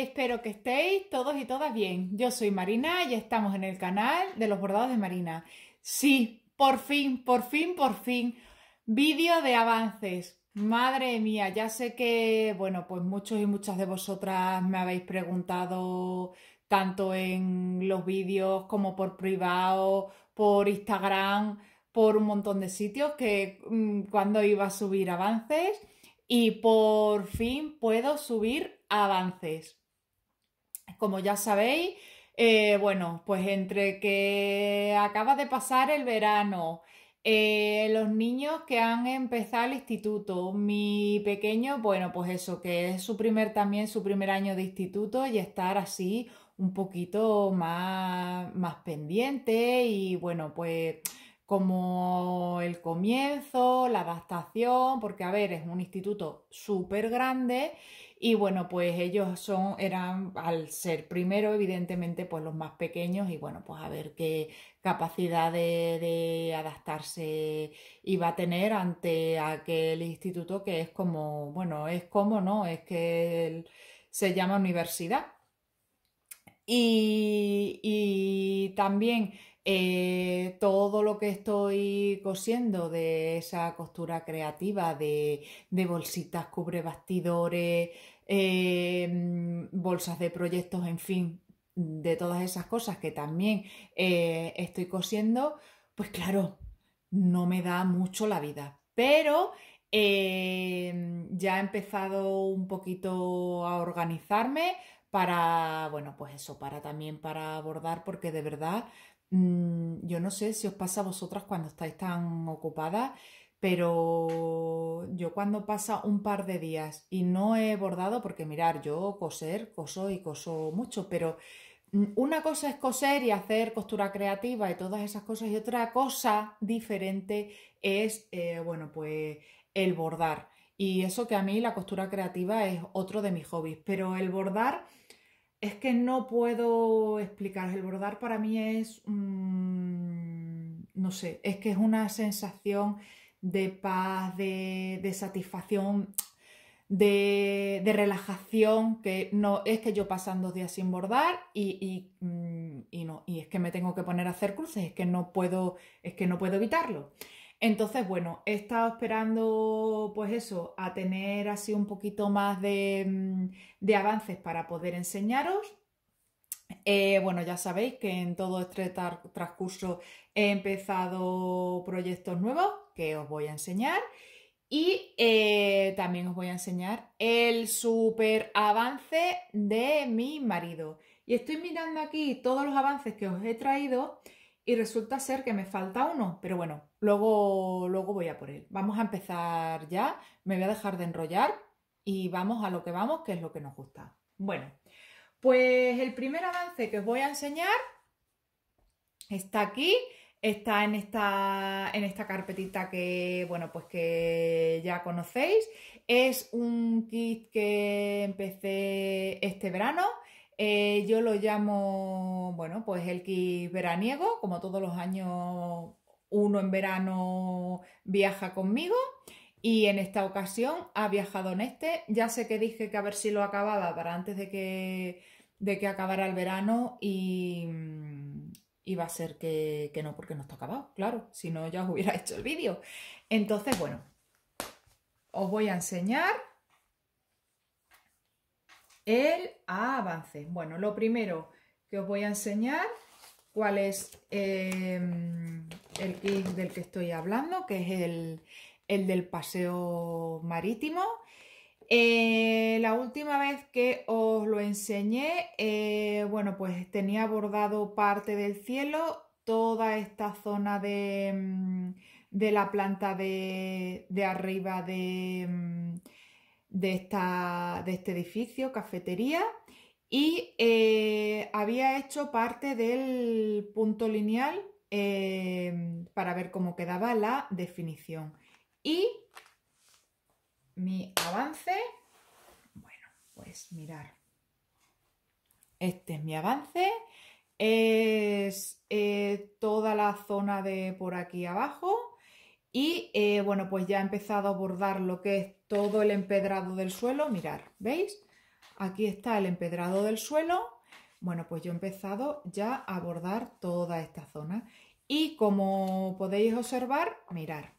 Espero que estéis todos y todas bien. Yo soy Marina y estamos en el canal de los bordados de Marina. Sí, por fin, por fin, por fin. Vídeo de avances. Madre mía, ya sé que, bueno, pues muchos y muchas de vosotras me habéis preguntado tanto en los vídeos como por privado, por Instagram, por un montón de sitios que mm, cuando iba a subir avances y por fin puedo subir avances como ya sabéis, eh, bueno, pues entre que acaba de pasar el verano, eh, los niños que han empezado el instituto, mi pequeño, bueno, pues eso, que es su primer también, su primer año de instituto y estar así un poquito más, más pendiente y bueno, pues como el comienzo, la adaptación, porque a ver, es un instituto súper grande y bueno, pues ellos son, eran, al ser primero, evidentemente, pues los más pequeños y bueno, pues a ver qué capacidad de, adaptarse iba a tener ante aquel instituto que es como, bueno, es como, ¿no? Es que se llama universidad. y también eh, todo lo que estoy cosiendo de esa costura creativa de, bolsitas, cubre bastidores, eh, mm, bolsas de proyectos, en fin, de todas esas cosas que también eh, estoy cosiendo, pues claro, no me da mucho la vida. Pero ya he empezado un poquito a organizarme para, bueno, pues eso, para también para abordar, porque de verdad Mm, yo no sé si os pasa a vosotras cuando estáis tan ocupadas, pero yo cuando pasa un par de días y no he bordado, porque mirar, yo coser, coso y coso mucho, pero mm, una cosa es coser y hacer costura creativa y todas esas cosas, y otra cosa diferente es, eh, bueno, pues el bordar. Y eso que a mí la costura creativa es otro de mis hobbies, pero el bordar es que no puedo explicar. El bordar para mí es, mm, no sé, es que es una sensación de paz, de, satisfacción, de, relajación, que no es que yo pasan dos días sin bordar y, y, mm, y, no, y es que me tengo que poner a hacer cruces, es que no puedo, es que no puedo evitarlo. Entonces, bueno, he estado esperando, pues eso, a tener así un poquito más de, mm, avances para poder enseñaros. Eh, bueno, ya sabéis que en todo este transcurso he empezado proyectos nuevos que os voy a enseñar y eh, también os voy a enseñar el super avance de mi marido. Y estoy mirando aquí todos los avances que os he traído y resulta ser que me falta uno, pero bueno, luego, luego voy a por él. Vamos a empezar ya, me voy a dejar de enrollar y vamos a lo que vamos, que es lo que nos gusta. Bueno, pues el primer avance que os voy a enseñar está aquí, está en esta, en esta carpetita que, bueno, pues que ya conocéis. Es un kit que empecé este verano eh, yo lo llamo, bueno, pues el veraniego, como todos los años uno en verano viaja conmigo y en esta ocasión ha viajado en este. Ya sé que dije que a ver si lo acababa para antes de que, de que acabara el verano y, iba a ser que, que no porque no está acabado, claro, si no ya os hubiera hecho el vídeo. Entonces, bueno, os voy a enseñar el avance. Bueno, lo primero que os voy a enseñar, cuál es em, el kit del que estoy hablando, que es el, del paseo marítimo. Eh, la última vez que os lo enseñé, eh, bueno, pues tenía bordado parte del cielo, toda esta zona de, em, la planta de arriba de em, de, esta, de este edificio, cafetería, y eh, había hecho parte del punto lineal em, para ver cómo quedaba la definición. Y mi avance, bueno, pues mirar. Este es mi avance, es eh, toda la zona de por aquí abajo, y eh, bueno, pues ya he empezado a bordar lo que es todo el empedrado del suelo. Mirar, ¿veis? Aquí está el empedrado del suelo. Bueno, pues yo he empezado ya a bordar toda esta zona. Y como podéis observar, mirar,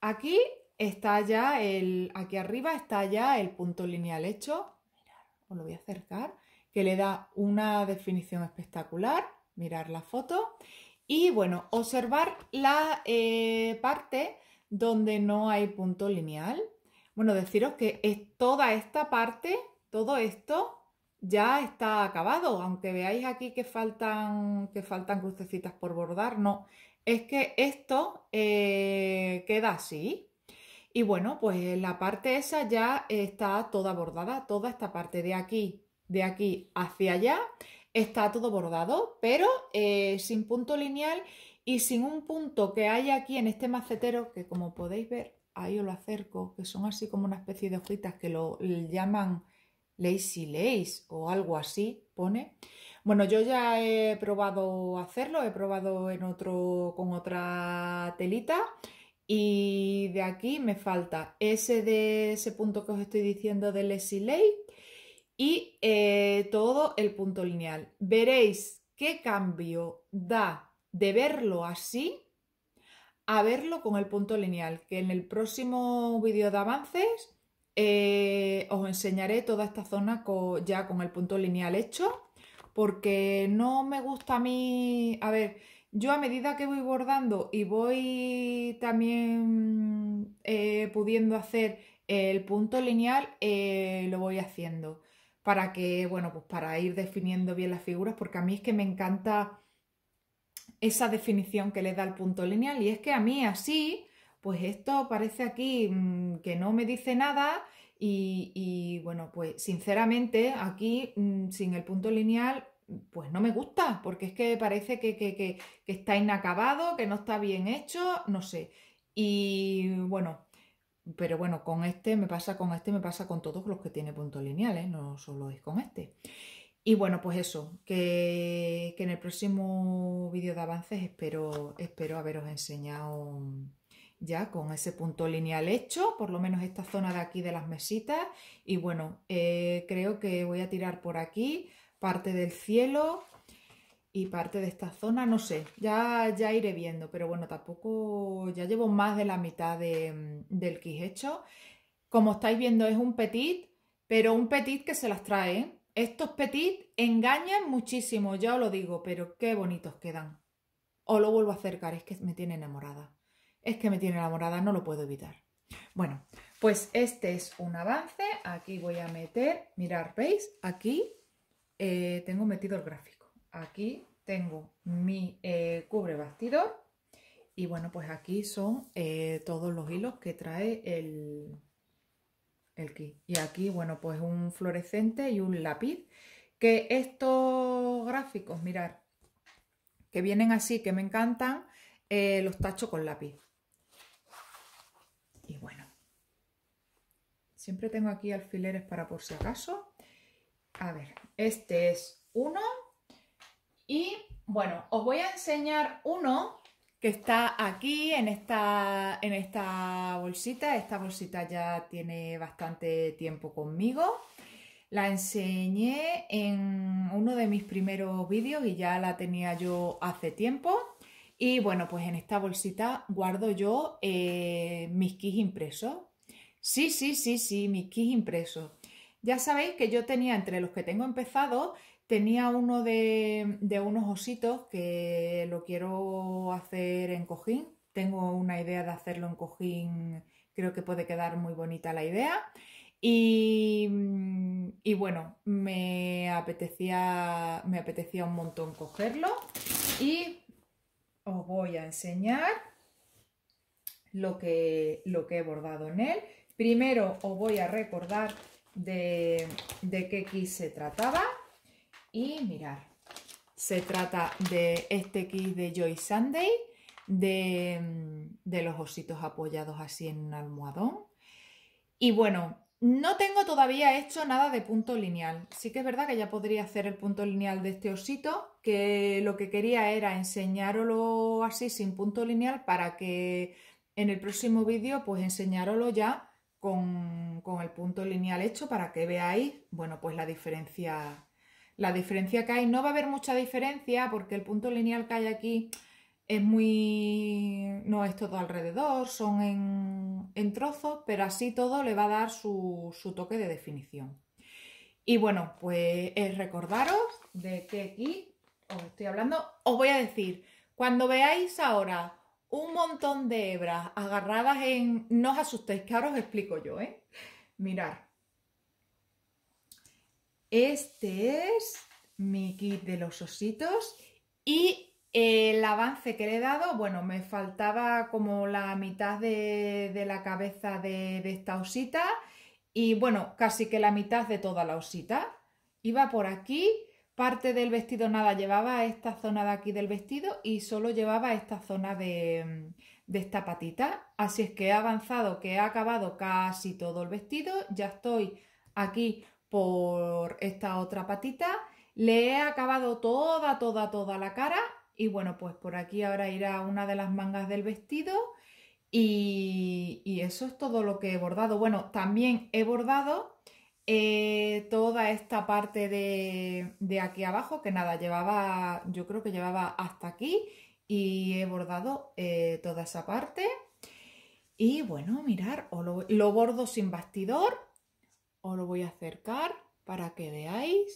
aquí está ya el, aquí arriba está ya el punto lineal hecho. Mirar, os lo voy a acercar, que le da una definición espectacular. Mirar la foto. Y bueno, observar la eh, parte donde no hay punto lineal. Bueno, deciros que es toda esta parte, todo esto ya está acabado, aunque veáis aquí que faltan, que faltan crucecitas por bordar, no, es que esto eh, queda así. Y bueno, pues la parte esa ya está toda bordada, toda esta parte de aquí, de aquí hacia allá está todo bordado, pero eh, sin punto lineal y sin un punto que hay aquí en este macetero, que como podéis ver, ahí os lo acerco, que son así como una especie de hojitas que lo llaman lazy lace o algo así, pone. Bueno, yo ya he probado hacerlo, he probado en otro, con otra telita y de aquí me falta ese de ese punto que os estoy diciendo de lazy lace y eh, todo el punto lineal. Veréis qué cambio da de verlo así a verlo con el punto lineal, que en el próximo vídeo de avances eh, os enseñaré toda esta zona ya con el punto lineal hecho, porque no me gusta a mí, a ver, yo a medida que voy bordando y voy también eh, pudiendo hacer el punto lineal, lo voy haciendo para que, bueno, pues para ir definiendo bien las figuras, porque a mí es que me encanta esa definición que le da el punto lineal y es que a mí así, pues esto parece aquí mm, que no me dice nada y, y bueno, pues sinceramente aquí mm, sin el punto lineal pues no me gusta, porque es que parece que, que, que está inacabado, que no está bien hecho, no sé. Y bueno, pero bueno, con este me pasa, con este me pasa con todos los que tiene puntos lineales, no solo es con este. Y bueno, pues eso, que, que en el próximo vídeo de avances espero, espero haberos enseñado ya con ese punto lineal hecho, por lo menos esta zona de aquí de las mesitas. Y bueno, eh, creo que voy a tirar por aquí parte del cielo, y parte de esta zona, no sé, ya, ya iré viendo, pero bueno, tampoco, ya llevo más de la mitad mm, del kit hecho. Como estáis viendo es un petit, pero un petit que se las trae. ¿eh? Estos petit engañan muchísimo, ya os lo digo, pero qué bonitos quedan. Os lo vuelvo a acercar, es que me tiene enamorada. Es que me tiene enamorada, no lo puedo evitar. Bueno, pues este es un avance. Aquí voy a meter, mirar, ¿veis? Aquí eh, tengo metido el gráfico aquí tengo mi eh, cubre bastidor y bueno pues aquí son eh, todos los hilos que trae el, el kit y aquí bueno pues un fluorescente y un lápiz que estos gráficos mirar que vienen así que me encantan eh, los tacho con lápiz y bueno siempre tengo aquí alfileres para por si acaso a ver este es uno y bueno, os voy a enseñar uno que está aquí en esta, en esta bolsita. Esta bolsita ya tiene bastante tiempo conmigo. La enseñé en uno de mis primeros vídeos y ya la tenía yo hace tiempo. Y bueno, pues en esta bolsita guardo yo eh, mis kits impresos. Sí, sí, sí, sí, mis kits impresos. Ya sabéis que yo tenía entre los que tengo empezado Tenía uno de, unos ositos que lo quiero hacer en cojín. Tengo una idea de hacerlo en cojín, creo que puede quedar muy bonita la idea. Y, mm, bueno, me apetecía, me apetecía un montón cogerlo y os voy a enseñar lo que, he bordado en él. Primero os voy a recordar de, de qué kit se trataba. Y mirar, se trata de este kit de Joy Sunday, de, mm, de los ositos apoyados así en un almohadón. Y bueno, no tengo todavía hecho nada de punto lineal. Sí que es verdad que ya podría hacer el punto lineal de este osito, que lo que quería era enseñároslo así sin punto lineal para que en el próximo vídeo pues enseñároslo ya con, con el punto lineal hecho para que veáis, bueno, pues la diferencia la diferencia que hay. No va a haber mucha diferencia porque el punto lineal que hay aquí es muy... no es todo alrededor, son en, trozos, pero así todo le va a dar su, toque de definición. Y bueno, pues es recordaros de que aquí os estoy hablando, os voy a decir, cuando veáis ahora un montón de hebras agarradas en... No os asustéis, que ahora os explico yo, ¿eh? Mirar, este es mi kit de los ositos y el avance que le he dado, bueno, me faltaba como la mitad de, la cabeza de, esta osita y bueno, casi que la mitad de toda la osita. Iba por aquí, parte del vestido nada llevaba esta zona de aquí del vestido y solo llevaba esta zona de, de esta patita. Así es que he avanzado, que he acabado casi todo el vestido, ya estoy aquí por esta otra patita. Le he acabado toda, toda, toda la cara y bueno, pues por aquí ahora irá una de las mangas del vestido y, eso es todo lo que he bordado. Bueno, también he bordado eh, toda esta parte de, aquí abajo que nada, llevaba, yo creo que llevaba hasta aquí y he bordado eh, toda esa parte. Y bueno, mirar, lo, lo bordo sin bastidor os lo voy a acercar para que veáis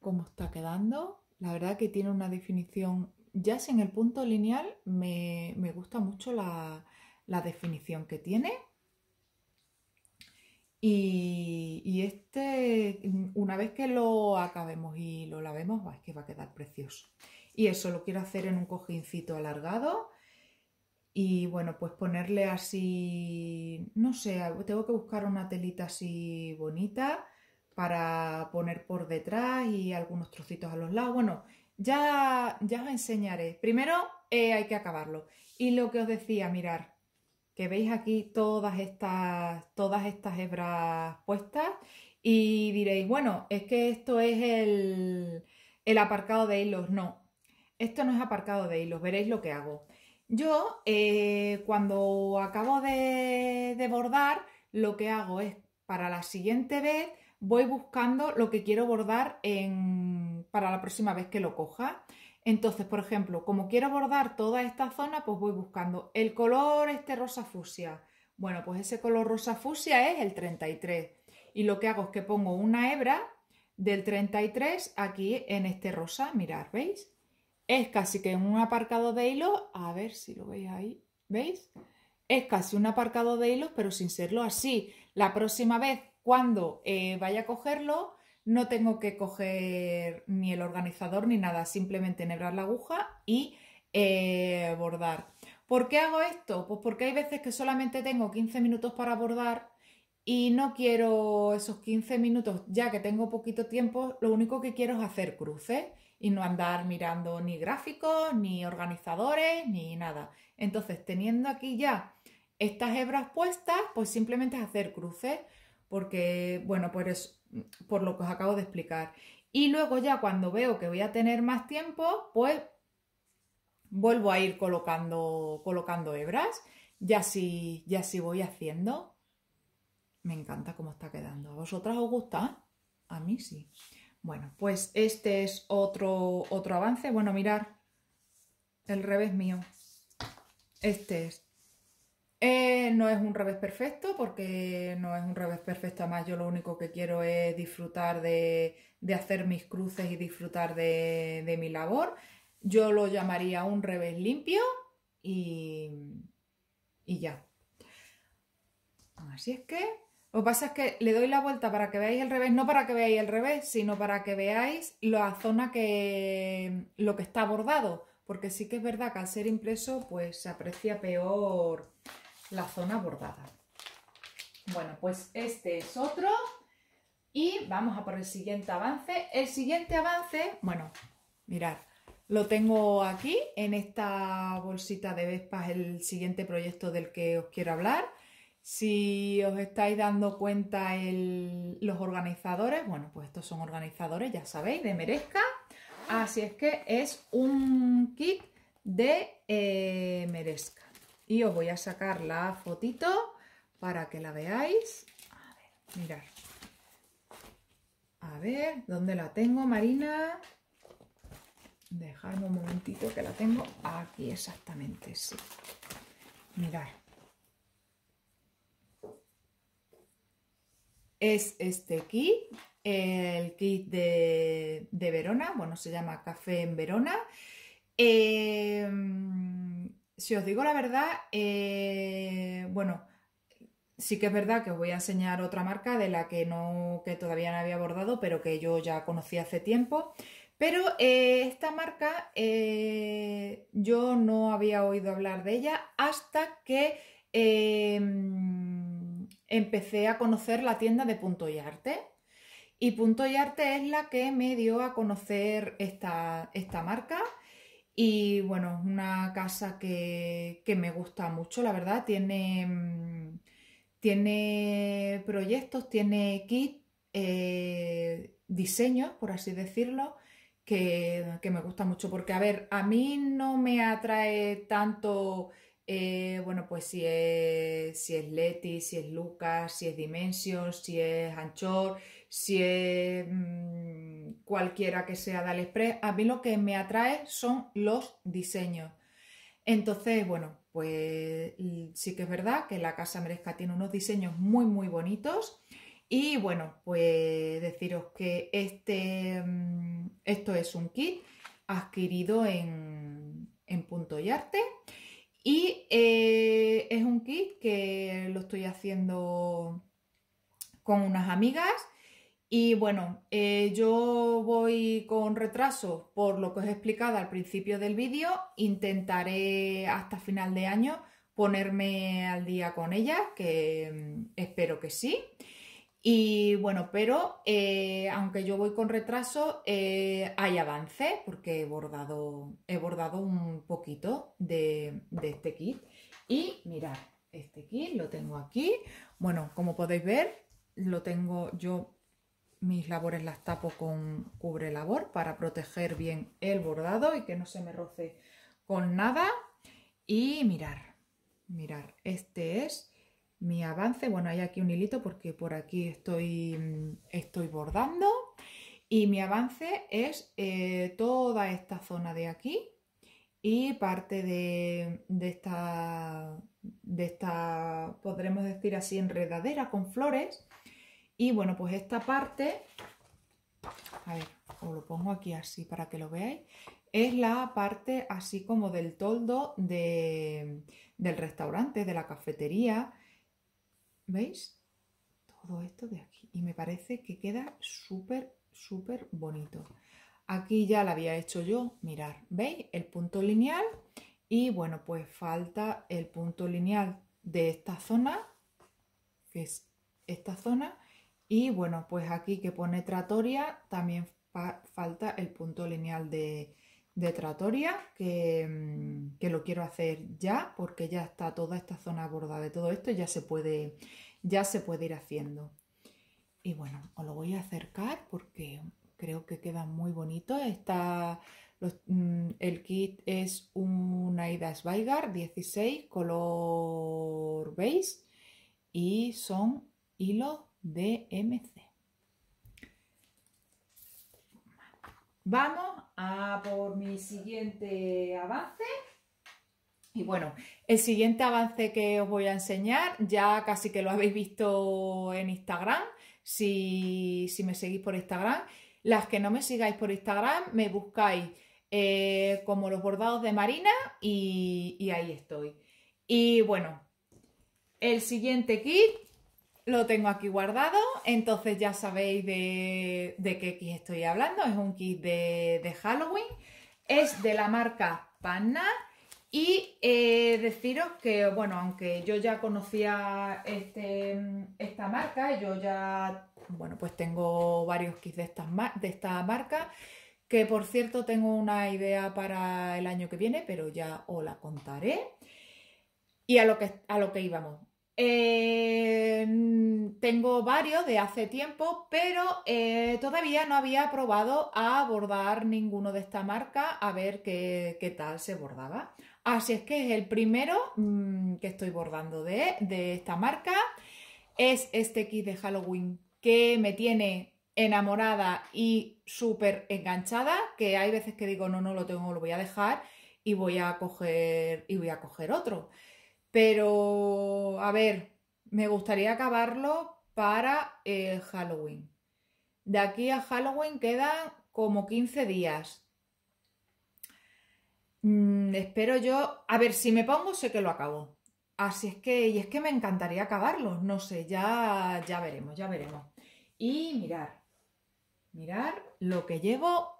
cómo está quedando. La verdad que tiene una definición, ya sin en el punto lineal me, gusta mucho la, definición que tiene. Y, este, una vez que lo acabemos y lo lavemos, va, que va a quedar precioso. Y eso lo quiero hacer en un cojincito alargado y bueno, pues ponerle así, no sé, tengo que buscar una telita así bonita para poner por detrás y algunos trocitos a los lados. Bueno, ya, ya os enseñaré. Primero eh, hay que acabarlo. Y lo que os decía, mirar, que veis aquí todas estas, todas estas hebras puestas y diréis, bueno, es que esto es el, el aparcado de hilos. No, esto no es aparcado de hilos, veréis lo que hago. Yo, eh, cuando acabo de, bordar, lo que hago es para la siguiente vez voy buscando lo que quiero bordar para la próxima vez que lo coja. Entonces, por ejemplo, como quiero bordar toda esta zona, pues voy buscando el color este rosa fusia. Bueno, pues ese color rosa fusia es el 33. Y lo que hago es que pongo una hebra del 33 aquí en este rosa, mirar, ¿veis? Es casi que un aparcado de hilos, a ver si lo veis ahí, ¿veis? Es casi un aparcado de hilos, pero sin serlo así. La próxima vez, cuando eh, vaya a cogerlo, no tengo que coger ni el organizador ni nada, simplemente enhebrar la aguja y eh, bordar. ¿Por qué hago esto? Pues porque hay veces que solamente tengo 15 minutos para bordar y no quiero esos 15 minutos, ya que tengo poquito tiempo, lo único que quiero es hacer cruces y no andar mirando ni gráficos, ni organizadores, ni nada. Entonces, teniendo aquí ya estas hebras puestas, pues simplemente es hacer cruces, porque, bueno, pues por lo que os acabo de explicar. Y luego ya cuando veo que voy a tener más tiempo, pues vuelvo a ir colocando, colocando hebras ya sí ya así voy haciendo. Me encanta cómo está quedando. ¿A vosotras os gusta? A mí sí. Bueno, pues este es otro, otro avance. Bueno, mirar el revés mío. Este es. Eh, no es un revés perfecto porque no es un revés perfecto. Además, yo lo único que quiero es disfrutar de, hacer mis cruces y disfrutar de, de mi labor. Yo lo llamaría un revés limpio y, y ya. Así es que lo que pasa es que le doy la vuelta para que veáis el revés, no para que veáis el revés, sino para que veáis la zona que lo que está bordado, porque sí que es verdad que al ser impreso pues se aprecia peor la zona bordada. Bueno, pues este es otro y vamos a por el siguiente avance. El siguiente avance, bueno, mirad, lo tengo aquí en esta bolsita de Vespas, el siguiente proyecto del que os quiero hablar. Si os estáis dando cuenta los organizadores, bueno, pues estos son organizadores, ya sabéis, de Merezca. Así es que es un kit de eh, Merezca. Y os voy a sacar la fotito para que la veáis. A ver, mirar. A ver, ¿dónde la tengo, Marina? Dejadme un momentito que la tengo aquí exactamente, sí. Mirar. es este kit, el kit de, Verona, bueno, se llama Café en Verona. Eh, si os digo la verdad, eh, bueno, sí que es verdad que os voy a enseñar otra marca de la que no, que todavía no había abordado, pero que yo ya conocí hace tiempo. Pero eh, esta marca yo no había oído hablar de ella hasta que empecé a conocer la tienda de Punto y Arte. Y Punto y Arte es la que me dio a conocer esta, esta marca. Y bueno, es una casa que, que, me gusta mucho, la verdad. Tiene, mm, tiene proyectos, tiene kit, eh, diseños, por así decirlo, que, que, me gusta mucho. Porque, a ver, a mí no me atrae tanto eh, bueno, pues si es, si es Leti, si es Lucas, si es Dimension, si es Anchor, si es mm, cualquiera que sea de Aliexpress, a mí lo que me atrae son los diseños. Entonces, bueno, pues mm, sí que es verdad que la Casa Merezca tiene unos diseños muy, muy bonitos. Y bueno, pues deciros que este, mm, esto es un kit adquirido en, en Punto y Arte. Y eh, es un kit que lo estoy haciendo con unas amigas. Y bueno, eh, yo voy con retraso por lo que os he explicado al principio del vídeo. Intentaré hasta final de año ponerme al día con ellas, que mm, espero que sí. Y bueno, pero eh, aunque yo voy con retraso, eh, hay avance porque he bordado, he bordado un poquito de, este kit. Y mirad, este kit lo tengo aquí. Bueno, como podéis ver, lo tengo yo, mis labores las tapo con cubre labor para proteger bien el bordado y que no se me roce con nada. Y mirar, mirar, este es mi avance. Bueno, hay aquí un hilito porque por aquí estoy, estoy bordando. Y mi avance es eh, toda esta zona de aquí y parte de, esta, de esta, podremos decir así, enredadera con flores. Y bueno, pues esta parte, a ver, os lo pongo aquí así para que lo veáis, es la parte así como del toldo del restaurante, de la cafetería, ¿Veis? Todo esto de aquí. Y me parece que queda súper, súper bonito. Aquí ya la había hecho yo, mirar, ¿veis? El punto lineal y bueno, pues falta el punto lineal de esta zona, que es esta zona, y bueno, pues aquí que pone tratoria también falta el punto lineal de, de Tratoria, mm, que, lo quiero hacer ya, porque ya está toda esta zona bordada de todo esto, ya se puede, ya se puede ir haciendo. Y bueno, os lo voy a acercar porque creo que queda muy bonito. Está, mm, el kit es una Ida Sveigar 16, color beige, y son hilos de MC. Vamos a por mi siguiente avance. Y bueno, el siguiente avance que os voy a enseñar ya casi que lo habéis visto en Instagram, si, si me seguís por Instagram. Las que no me sigáis por Instagram, me buscáis eh, como los bordados de Marina y ahí estoy. Y bueno, el siguiente kit lo tengo aquí guardado, entonces ya sabéis de, qué kit estoy hablando. Es un kit de, Halloween, es de la marca Panna y eh, deciros que, bueno, aunque yo ya conocía este, esta marca, yo ya, bueno, pues tengo varios kits de, de esta marca, que por cierto tengo una idea para el año que viene, pero ya os la contaré. Y a lo que, a lo que íbamos, eh, mm, tengo varios de hace tiempo, pero eh, todavía no había probado a bordar ninguno de esta marca a ver qué, tal se bordaba. Así es que es el primero mm, que estoy bordando de, esta marca. Es este kit de Halloween que me tiene enamorada y súper enganchada, que hay veces que digo, no, no lo tengo, lo voy a dejar y voy a y voy a coger otro. Pero, a ver, me gustaría acabarlo para el Halloween. De aquí a Halloween quedan como 15 días. Mm, espero yo, a ver, si me pongo sé que lo acabo. Así es que, y es que me encantaría acabarlo, no sé, ya, ya veremos, ya veremos. Y mirar, mirar lo que llevo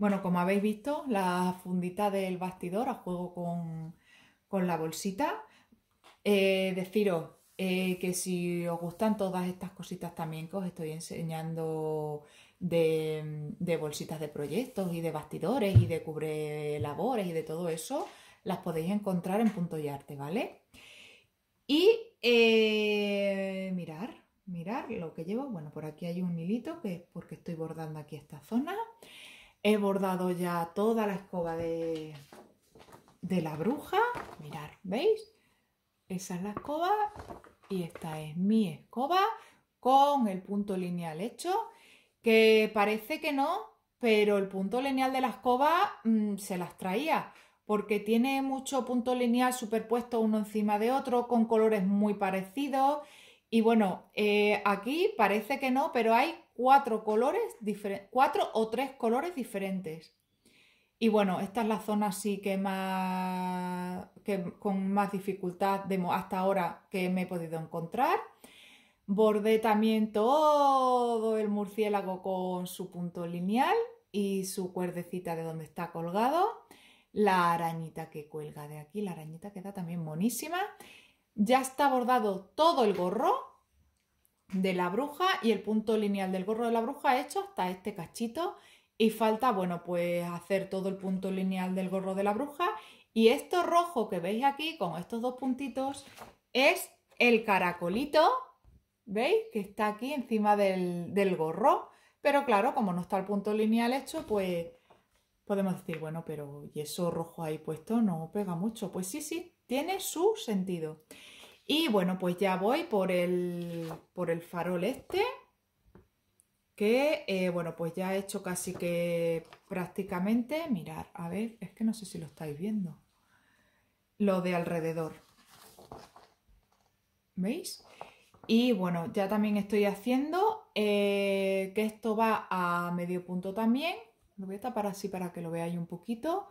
bueno, como habéis visto, la fundita del bastidor a juego con, la bolsita. Eh, deciros eh, que si os gustan todas estas cositas también que os estoy enseñando de, bolsitas de proyectos y de bastidores y de cubre labores y de todo eso, las podéis encontrar en Punto y Arte, ¿vale? Y eh, mirar, mirar lo que llevo. Bueno, por aquí hay un hilito que es porque estoy bordando aquí esta zona. He bordado ya toda la escoba de, de la bruja. Mirad, ¿veis? Esa es la escoba y esta es mi escoba con el punto lineal hecho, que parece que no, pero el punto lineal de la escoba mm, se las traía, porque tiene mucho punto lineal superpuesto uno encima de otro, con colores muy parecidos. Y bueno, eh, aquí parece que no, pero hay cuatro colores, cuatro o tres colores diferentes. Y bueno, esta es la zona así que más que con más dificultad de, hasta ahora que me he podido encontrar. Bordé también todo el murciélago con su punto lineal y su cuerdecita de donde está colgado. La arañita que cuelga de aquí, la arañita queda también monísima. Ya está bordado todo el gorro, de la bruja y el punto lineal del gorro de la bruja hecho hasta este cachito y falta, bueno, pues hacer todo el punto lineal del gorro de la bruja y esto rojo que veis aquí con estos dos puntitos es el caracolito, ¿veis? Que está aquí encima del, del gorro, pero claro, como no está el punto lineal hecho, pues podemos decir, bueno, pero ¿y eso rojo ahí puesto no pega mucho? Pues sí, sí, tiene su sentido. Y bueno, pues ya voy por el, farol este, que eh, bueno, pues ya he hecho casi que prácticamente, mirar, a ver, es que no sé si lo estáis viendo, lo de alrededor. ¿Veis? Y bueno, ya también estoy haciendo eh, que esto va a medio punto también. Lo voy a tapar así para que lo veáis un poquito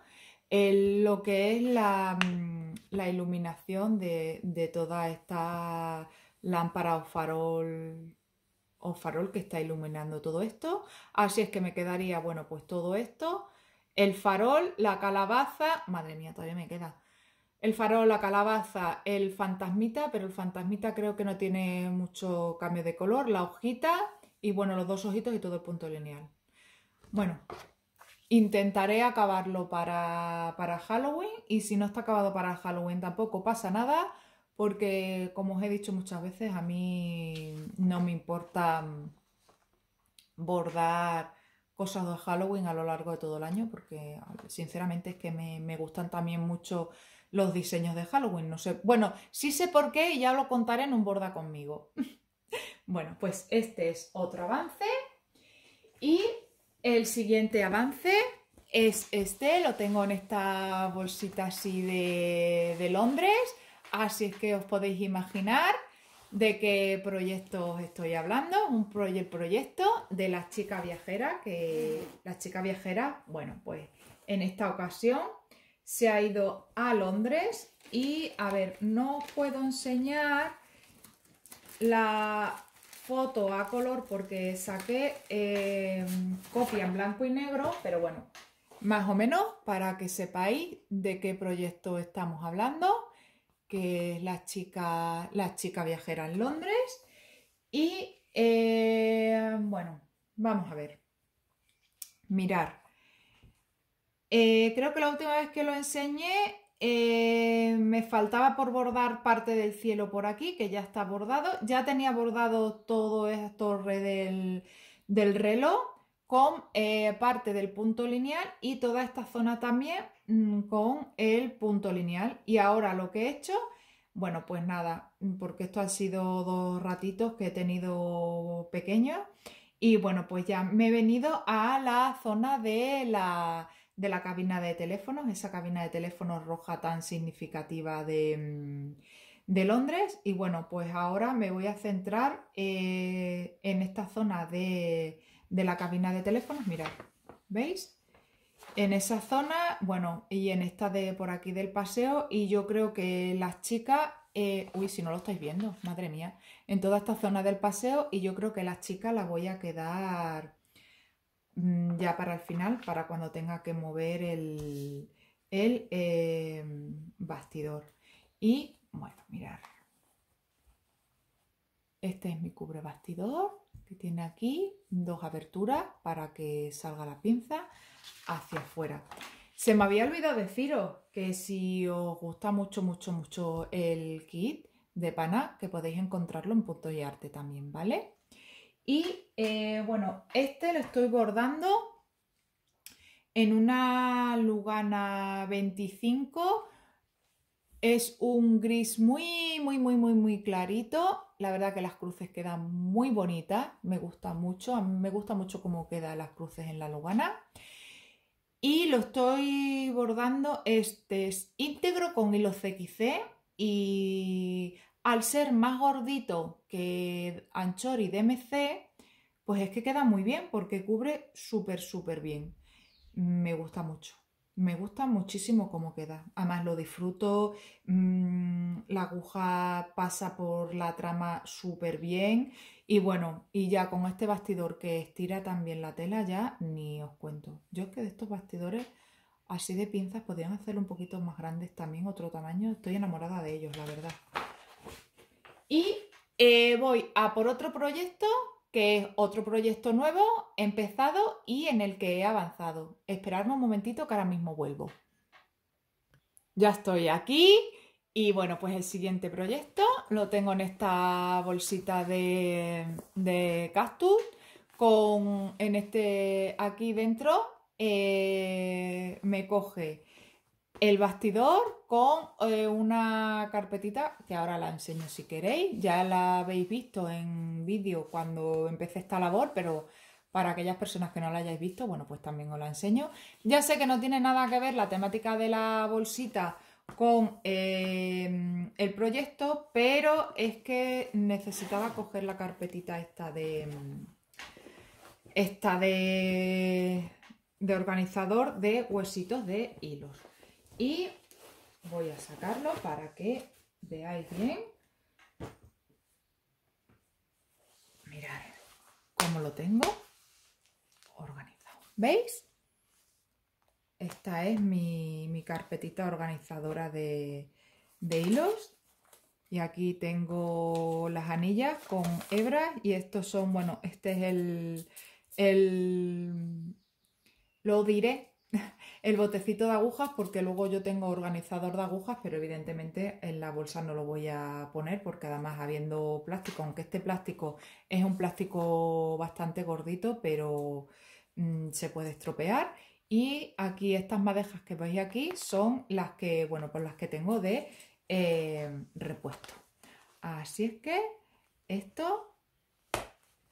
lo que es mm, la, iluminación de, de toda esta lámpara o farol o farol que está iluminando todo esto. Así es que me quedaría, bueno, pues todo esto, el farol, la calabaza, madre mía, todavía me queda. El farol, la calabaza, el fantasmita, pero el fantasmita creo que no tiene mucho cambio de color, la hojita y bueno, los dos ojitos y todo el punto lineal. Bueno, Intentaré acabarlo para, Halloween y si no está acabado para Halloween tampoco pasa nada porque como os he dicho muchas veces a mí no me importa mm, bordar cosas de Halloween a lo largo de todo el año porque sinceramente es que me, me, gustan también mucho los diseños de Halloween. No sé, bueno, sí sé por qué y ya lo contaré en un borda conmigo. bueno, pues este es otro avance y el siguiente avance es este, lo tengo en esta bolsita así de, Londres, así es que os podéis imaginar de qué os estoy hablando, un proyecto, proyecto de la chica viajera. que las chicas viajera, bueno, pues en esta ocasión se ha ido a Londres y, a ver, no puedo enseñar la, foto a color porque saqué em, copia en blanco y negro, pero bueno, más o menos para que sepáis de qué proyecto estamos hablando, que es la chica, viajera en Londres. Y em, bueno, vamos a ver. Mirar. Eh, creo que la última vez que lo enseñé eh, me faltaba por bordar parte del cielo por aquí, que ya está bordado. Ya tenía bordado todo esta torre del, reloj con eh, parte del punto lineal y toda esta zona también mm, con el punto lineal. Y ahora lo que he hecho, bueno, pues nada, porque esto han sido dos ratitos que he tenido pequeños. Y bueno, pues ya me he venido a la zona de la de la cabina de teléfonos, esa cabina de teléfonos roja tan significativa de, mm, Londres. Y bueno, pues ahora me voy a centrar eh, en esta zona de, la cabina de teléfonos. Mirad, ¿veis? en esa zona, bueno, y en esta de por aquí del paseo, y yo creo que las chicas, eh, uy, si no lo estáis viendo, madre mía, en toda esta zona del paseo, y yo creo que las chicas las voy a quedar Mm, ya para el final, para cuando tenga que mover el, em, bastidor. Y bueno, mirar. Este es mi cubre bastidor que tiene aquí dos aberturas para que salga la pinza hacia afuera. Se me había olvidado deciros que si os gusta mucho, mucho, mucho el kit de pana, que podéis encontrarlo en Punto y Arte también, ¿vale? Y eh, bueno, este lo estoy bordando en una Lugana 25. Es un gris muy, muy, muy, muy, muy clarito. La verdad que las cruces quedan muy bonitas. Me gusta mucho. A mí me gusta mucho cómo quedan las cruces en la Lugana. Y lo estoy bordando, este es íntegro con hilo CXC y al ser más gordito que Anchori DMC, pues es que queda muy bien porque cubre súper, súper bien. Me gusta mucho. Me gusta muchísimo cómo queda. Además lo disfruto, mm, la aguja pasa por la trama súper bien y bueno, y ya con este bastidor que estira también la tela ya ni os cuento. Yo es que de estos bastidores así de pinzas podrían hacer un poquito más grandes también, otro tamaño. Estoy enamorada de ellos, la verdad. Y eh, voy a por otro proyecto, que es otro proyecto nuevo, empezado y en el que he avanzado. Esperadme un momentito que ahora mismo vuelvo. Ya estoy aquí y bueno, pues el siguiente proyecto lo tengo en esta bolsita de, de con en este aquí dentro eh, me coge el bastidor con eh, una carpetita que ahora la enseño si queréis. Ya la habéis visto en vídeo cuando empecé esta labor, pero para aquellas personas que no la hayáis visto, bueno, pues también os la enseño. Ya sé que no tiene nada que ver la temática de la bolsita con eh, el proyecto, pero es que necesitaba coger la carpetita esta de... Esta de de organizador de huesitos de hilos. Y voy a sacarlo para que veáis bien. Mirad cómo lo tengo organizado. ¿Veis? Esta es mi, carpetita organizadora de, hilos. Y aquí tengo las anillas con hebras y estos son, bueno, este es el lo diré el botecito de agujas porque luego yo tengo organizador de agujas, pero evidentemente en la bolsa no lo voy a poner porque además habiendo plástico, aunque este plástico es un plástico bastante gordito, pero mm, se puede estropear. Y aquí estas madejas que veis aquí son las que, bueno, pues las que tengo de eh, repuesto. Así es que esto,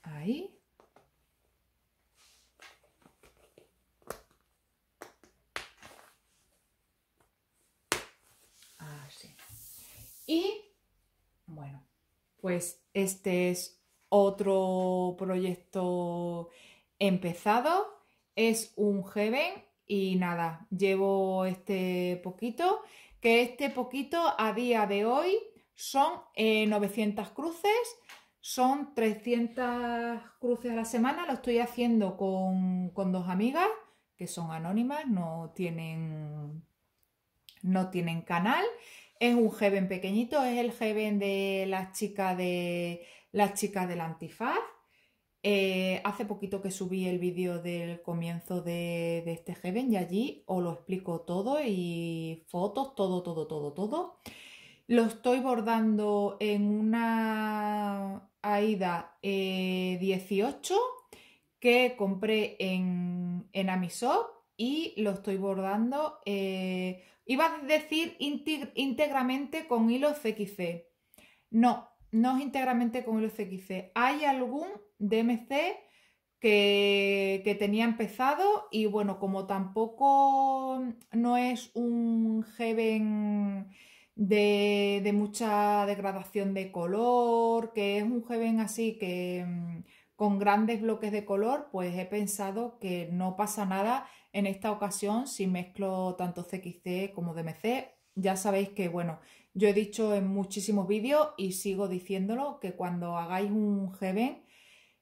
ahí, Y bueno, pues este es otro proyecto empezado. Es un Heaven y nada, llevo este poquito, que este poquito a día de hoy son 900 eh, cruces, son 300 cruces a la semana, lo estoy haciendo con, dos amigas que son anónimas, no tienen, no tienen canal es un heaven pequeñito, es el heaven de las chicas de las chicas del antifaz. Eh, hace poquito que subí el vídeo del comienzo de, este heaven y allí os lo explico todo y fotos, todo, todo, todo, todo. Lo estoy bordando en una AIDA 18 eh, que compré en, en Amisop y lo estoy bordando eh, Iba a decir íntegramente con hilo CXC. No, no es íntegramente con hilos CXC. Hay algún DMC que, tenía empezado y bueno, como tampoco no es un Heaven de, de mucha degradación de color, que es un Heaven así que mm, con grandes bloques de color, pues he pensado que no pasa nada en esta ocasión si mezclo tanto CXC como DMC. Ya sabéis que, bueno, yo he dicho en muchísimos vídeos y sigo diciéndolo que cuando hagáis un Heaven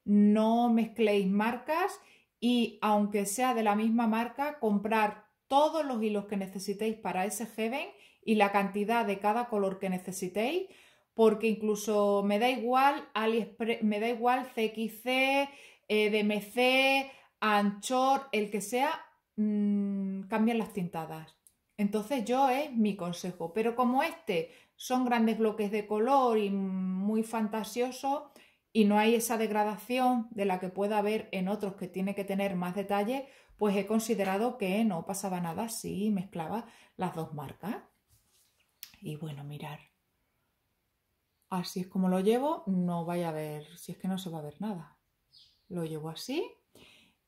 no mezcléis marcas y aunque sea de la misma marca, comprar todos los hilos que necesitéis para ese Heaven y la cantidad de cada color que necesitéis, porque incluso me da igual AliExpress, me da igual CXC, DMC, eh, Anchor, el que sea, Mm, cambian las tintadas. Entonces yo es mi consejo. Pero como este son grandes bloques de color y muy fantasioso y no hay esa degradación de la que pueda haber en otros que tiene que tener más detalle, pues he considerado que no pasaba nada si mezclaba las dos marcas. Y bueno, mirar. Así es como lo llevo, no vaya a ver, si es que no se va a ver nada. Lo llevo así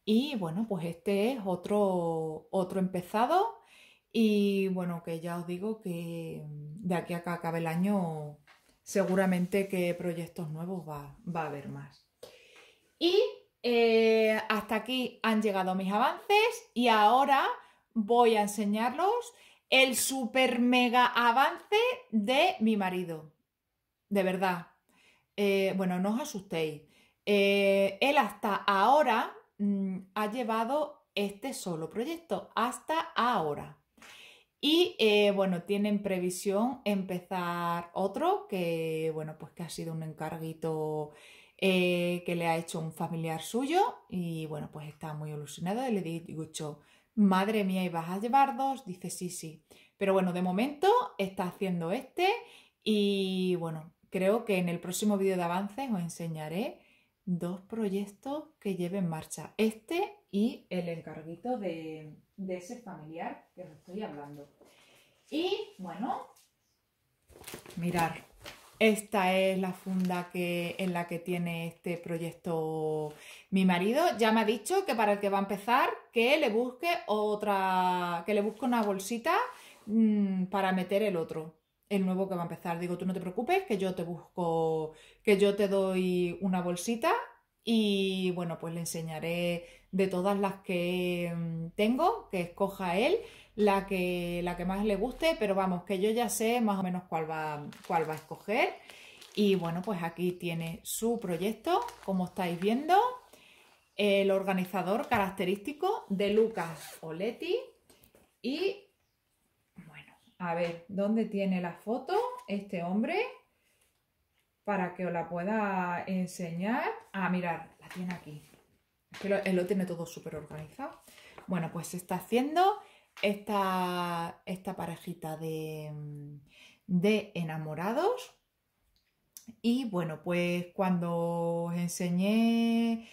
y bueno, pues este es otro, otro empezado. Y bueno, que ya os digo que mm, de aquí a que acabe el año, seguramente que proyectos nuevos va, va a haber más. Y eh, hasta aquí han llegado mis avances y ahora voy a enseñarlos el super mega avance de mi marido. De verdad. Eh, bueno, no os asustéis. Eh, él hasta ahora Mm, ha llevado este solo proyecto hasta ahora. Y eh, bueno, tienen previsión empezar otro que, bueno, pues que ha sido un encarguito eh, que le ha hecho un familiar suyo y bueno, pues está muy ilusionado y le dicho, madre mía, ¿y vas a llevar dos? Dice, sí, sí. Pero bueno, de momento está haciendo este y bueno, creo que en el próximo vídeo de avances os enseñaré dos proyectos que lleve en marcha. Este y el encarguito de, ese familiar que os estoy hablando. Y bueno, mirar. Esta es la funda que, en la que tiene este proyecto mi marido. Ya me ha dicho que para el que va a empezar, que le busque otra, que le busque una bolsita mm, para meter el otro el nuevo que va a empezar. Digo, tú no te preocupes, que yo te busco, que yo te doy una bolsita y bueno, pues le enseñaré de todas las que mm, tengo, que escoja él, la que, la que más le guste, pero vamos, que yo ya sé más o menos cuál va, cuál va a escoger. Y bueno, pues aquí tiene su proyecto, como estáis viendo, el organizador característico de Lucas Oletti y a ver, ¿dónde tiene la foto este hombre? Para que os la pueda enseñar. Ah, mirar la tiene aquí. Es él lo tiene todo súper organizado. Bueno, pues se está haciendo esta, esta parejita de, enamorados. Y bueno, pues cuando enseñé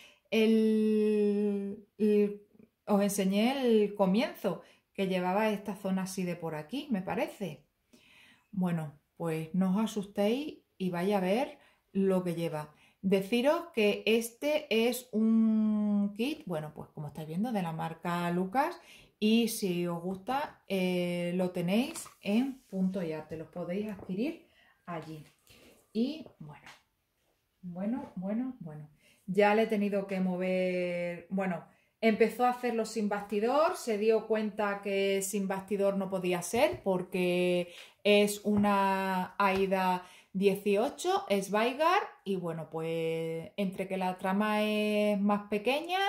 os enseñé el comienzo que llevaba esta zona así de por aquí, me parece. Bueno, pues no os asustéis y vaya a ver lo que lleva. Deciros que este es un kit, bueno, pues como estáis viendo, de la marca Lucas. Y si os gusta, eh, lo tenéis en punto ya. Te Los podéis adquirir allí. Y bueno, bueno, bueno, bueno. Ya le he tenido que mover, bueno, Empezó a hacerlo sin bastidor, se dio cuenta que sin bastidor no podía ser porque es una Aida 18, es Vaigar y bueno, pues entre que la trama es más pequeña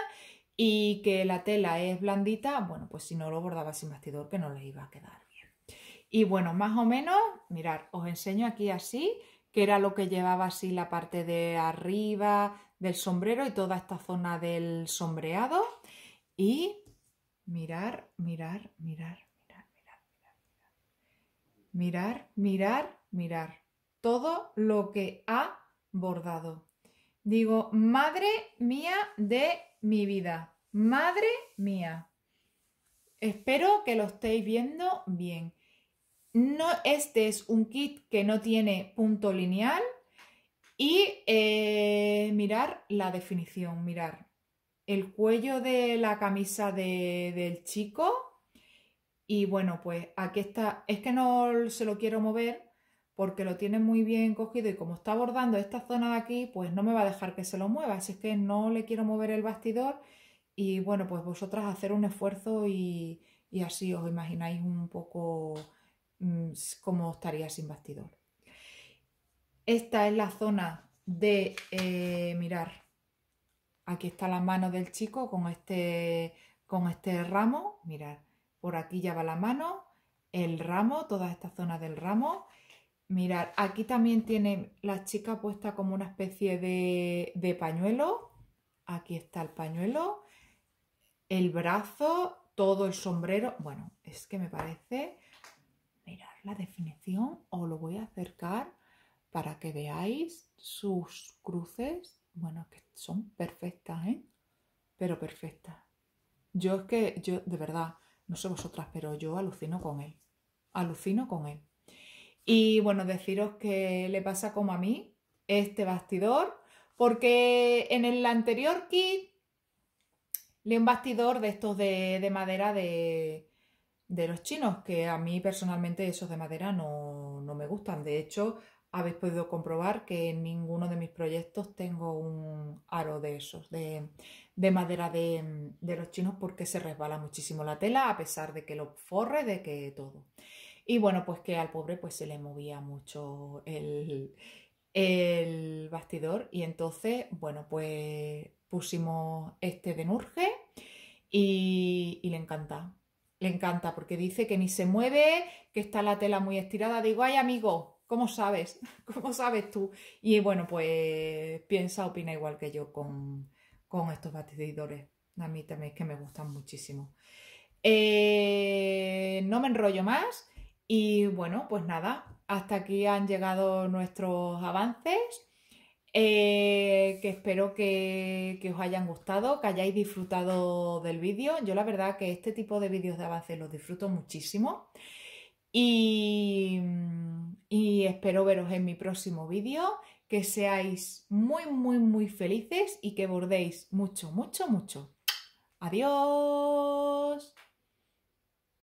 y que la tela es blandita, bueno, pues si no lo bordaba sin bastidor que no le iba a quedar bien. Y bueno, más o menos, mirar, os enseño aquí así, que era lo que llevaba así la parte de arriba del sombrero y toda esta zona del sombreado y mirar, mirar, mirar, mirar, mirar, mirar, mirar, mirar, mirar, todo lo que ha bordado. Digo, madre mía de mi vida, madre mía. Espero que lo estéis viendo bien. No, este es un kit que no tiene punto lineal y eh, mirar la definición, mirar el cuello de la camisa del chico. Y bueno, pues aquí está, es que no se lo quiero mover porque lo tiene muy bien cogido y como está bordando esta zona de aquí, pues no me va a dejar que se lo mueva, así es que no le quiero mover el bastidor y bueno, pues vosotras hacer un esfuerzo y, así os imagináis un poco como mm, cómo estaría sin bastidor. Esta es la zona de, eh, mirar, Aquí está la mano del chico con este, con este ramo. Mirad, por aquí ya va la mano, el ramo, toda esta zona del ramo. Mirad, aquí también tiene la chica puesta como una especie de, de pañuelo. Aquí está el pañuelo, el brazo, todo el sombrero. Bueno, es que me parece... Mirad la definición, os lo voy a acercar para que veáis sus cruces bueno, que son perfectas, ¿eh? Pero perfectas. Yo es que, yo de verdad, no sé vosotras, pero yo alucino con él. Alucino con él. Y bueno, deciros que le pasa como a mí este bastidor, porque en el anterior kit leí un bastidor de estos de, madera de, los chinos, que a mí personalmente esos de madera no, no me gustan. De hecho, habéis podido comprobar que en ninguno de mis proyectos tengo un aro de esos, de, madera de, los chinos, porque se resbala muchísimo la tela, a pesar de que lo forre, de que todo. Y bueno, pues que al pobre pues se le movía mucho el, bastidor y entonces, bueno, pues pusimos este de Nurge y le encanta. Le encanta porque dice que ni se mueve, que está la tela muy estirada. Digo, ay amigo, ¿Cómo sabes? ¿Cómo sabes tú? Y bueno, pues piensa, opina igual que yo con, estos batidores. A mí también que me gustan muchísimo. Eh, no me enrollo más y bueno, pues nada, hasta aquí han llegado nuestros avances. Eh, que espero que, os hayan gustado, que hayáis disfrutado del vídeo. Yo la verdad que este tipo de vídeos de avances los disfruto muchísimo. Y y espero veros en mi próximo vídeo, que seáis muy, muy, muy felices y que bordéis mucho, mucho, mucho. Adiós.